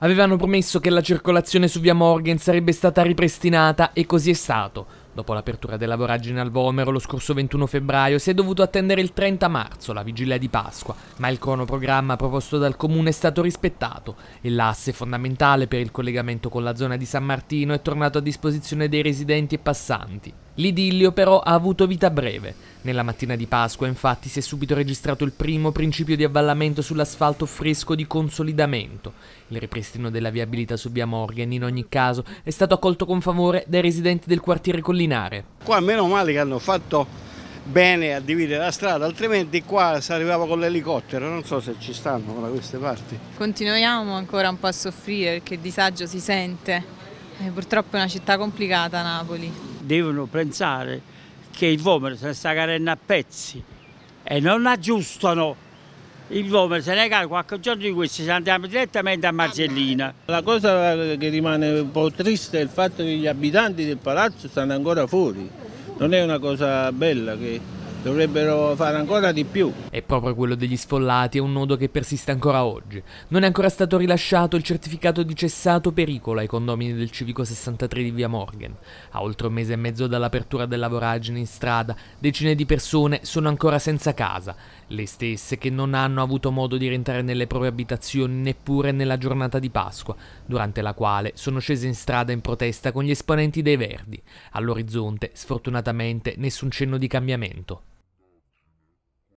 Avevano promesso che la circolazione su via Morgan sarebbe stata ripristinata e così è stato. Dopo l'apertura della voragine al Vomero lo scorso 21 febbraio si è dovuto attendere il 30 marzo, la vigilia di Pasqua, ma il cronoprogramma proposto dal comune è stato rispettato e l'asse fondamentale per il collegamento con la zona di San Martino è tornato a disposizione dei residenti e passanti. L'idillio però ha avuto vita breve. Nella mattina di Pasqua infatti si è subito registrato il primo principio di avvallamento sull'asfalto fresco di consolidamento. Il ripristino della viabilità su via Morgan in ogni caso è stato accolto con favore dai residenti del quartiere collinare. Qua meno male che hanno fatto bene a dividere la strada, altrimenti qua si arrivava con l'elicottero, non so se ci stanno da queste parti. Continuiamo ancora un po' a soffrire perché il disagio si sente. E eh, purtroppo è una città complicata Napoli devono pensare che il vomito se ne sta carendo a pezzi e non aggiustano il vomito se ne cade qualche giorno di questi se andiamo direttamente a Marzellina. La cosa che rimane un po' triste è il fatto che gli abitanti del palazzo stanno ancora fuori, non è una cosa bella che dovrebbero fare ancora di più. E proprio quello degli sfollati è un nodo che persiste ancora oggi. Non è ancora stato rilasciato il certificato di cessato pericolo ai condomini del civico 63 di via Morgan. A oltre un mese e mezzo dall'apertura della voragine in strada, decine di persone sono ancora senza casa, le stesse che non hanno avuto modo di rientrare nelle proprie abitazioni neppure nella giornata di Pasqua, durante la quale sono scese in strada in protesta con gli esponenti dei Verdi. All'orizzonte, sfortunatamente, nessun cenno di cambiamento.